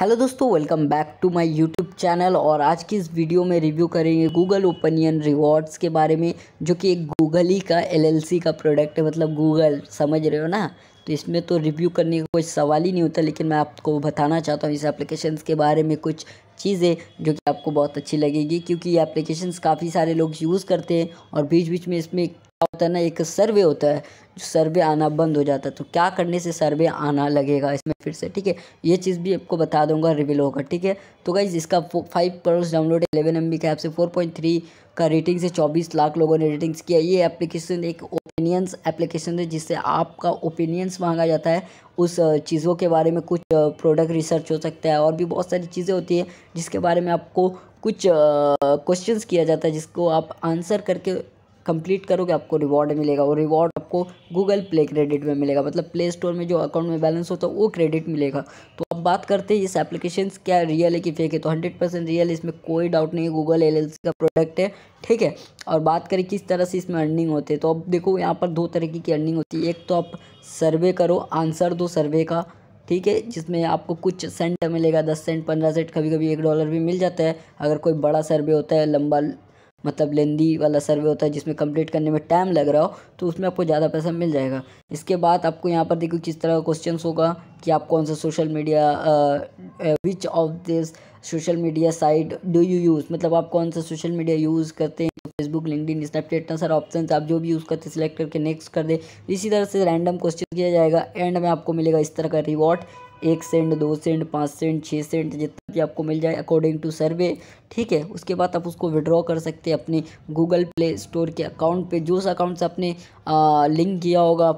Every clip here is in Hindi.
हेलो दोस्तों welcome back to my YouTube channel और आज की इस वीडियो में रिव्यू करेंगे गूगल ओपनियन रिवॉर्ड्स के बारे में जो कि एक गूगल ही का एलएलसी का प्रोडक्ट है मतलब गूगल समझ रहे हो ना तो इसमें तो रिव्यू करने का कोई सवाल ही नहीं होता लेकिन मैं आपको बताना चाहता हूँ इस एप्लीकेशन के बारे में कुछ चीज़ें जो कि आपको बहुत अच्छी लगेगी क्योंकि ये एप्लीकेशन काफ़ी सारे लोग यूज़ करते हैं और बीच बीच में इसमें होता है ना एक सर्वे होता है जो सर्वे आना बंद हो जाता है तो क्या करने से सर्वे आना लगेगा इसमें फिर से ठीक है ये चीज़ भी आपको बता दूंगा रिवील होगा ठीक है तो गाइज इसका फाइव प्रोड्स डाउनलोड एलेवन एम बी का ऐप से फोर पॉइंट थ्री का रेटिंग से चौबीस लाख लोगों ने रेटिंग्स किया ये एप्लीकेशन एक ओपिनियंस एप्लीकेशन है जिससे आपका ओपिनियंस मांगा जाता है उस चीज़ों के बारे में कुछ प्रोडक्ट रिसर्च हो सकता है और भी बहुत सारी चीज़ें होती है जिसके बारे में आपको कुछ क्वेश्चंस किया जाता है जिसको आप आंसर करके कंप्लीट करोगे आपको रिवॉर्ड मिलेगा और रिवॉर्ड आपको गूगल प्ले क्रेडिट में मिलेगा मतलब प्ले स्टोर में जो अकाउंट में बैलेंस होता है वो क्रेडिट मिलेगा तो अब बात करते हैं इस एप्लीकेशन क्या रियल है कि फेक है तो हंड्रेड परसेंट रियल इसमें कोई डाउट नहीं है गूगल एल का प्रोडक्ट है ठीक है और बात करें किस तरह से इसमें अर्निंग होती है तो अब देखो यहाँ पर दो तरीके की अर्निंग होती है एक तो आप सर्वे करो आंसर दो सर्वे का ठीक है जिसमें आपको कुछ सेंट मिलेगा दस सेंट पंद्रह सेंट कभी कभी एक डॉलर भी मिल जाता है अगर कोई बड़ा सर्वे होता है लंबा मतलब लेंदी वाला सर्वे होता है जिसमें कंप्लीट करने में टाइम लग रहा हो तो उसमें आपको ज़्यादा पैसा मिल जाएगा इसके बाद आपको यहाँ पर देखो किस तरह का क्वेश्चन होगा कि आप कौन सा social media which of this social media site do you use मतलब आप कौन सा सोशल मीडिया यूज़ करते हैं फेसबुक लिंकडिन स्नैपचैट इतना सारा ऑप्शन आप जो भी यूज़ करते सिलेक्ट करके नेक्स्ट कर दे इसी तरह से रैंडम क्वेश्चन किया जाएगा एंड में आपको मिलेगा इस तरह का रिवॉर्ड एक सेंट दो सेंट पाँच सेंट छः सेंट जितना भी आपको मिल जाए अकॉर्डिंग टू सर्वे ठीक है उसके बाद आप उसको विड्रॉ कर सकते हैं अपने गूगल प्ले स्टोर के अकाउंट पे जो उस अकाउंट से आपने लिंक किया होगा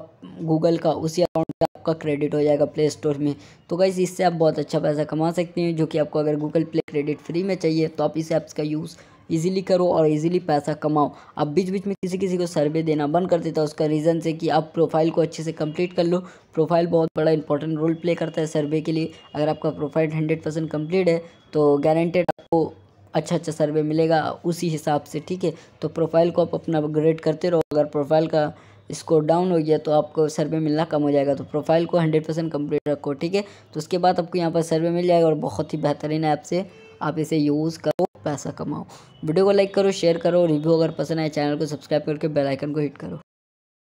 गूगल का उसी अकाउंट पे आपका क्रेडिट हो जाएगा प्ले स्टोर में तो गाइज इससे आप बहुत अच्छा पैसा कमा सकते हैं जो कि आपको अगर गूगल प्ले क्रेडिट फ्री में चाहिए तो आप इस ऐप्स का यूज़ ईजिली करो और ईजिली पैसा कमाओ अब बीच बीच में किसी किसी को सर्वे देना बंद कर देता है उसका रीज़न से कि आप प्रोफाइल को अच्छे से कंप्लीट कर लो प्रोफाइल बहुत बड़ा इंपॉर्टेंट रोल प्ले करता है सर्वे के लिए अगर आपका प्रोफाइल हंड्रेड परसेंट कम्प्लीट है तो गारंटेड आपको अच्छा अच्छा सर्वे मिलेगा उसी हिसाब से ठीक है तो प्रोफाइल को आप अपना अपग्रेड करते रहो अगर प्रोफाइल का स्कोर डाउन हो गया तो आपको सर्वे मिलना कम हो जाएगा तो प्रोफाइल को हंड्रेड परसेंट कम्प्लीट रखो ठीक है तो उसके बाद आपको यहाँ पर सर्वे मिल जाएगा और बहुत ही बेहतरीन ऐप से आप इसे यूज़ करो पैसा कमाओ वीडियो को लाइक करो शेयर करो रिव्यू अगर पसंद आए चैनल को सब्सक्राइब करके बेल आइकन को हिट करो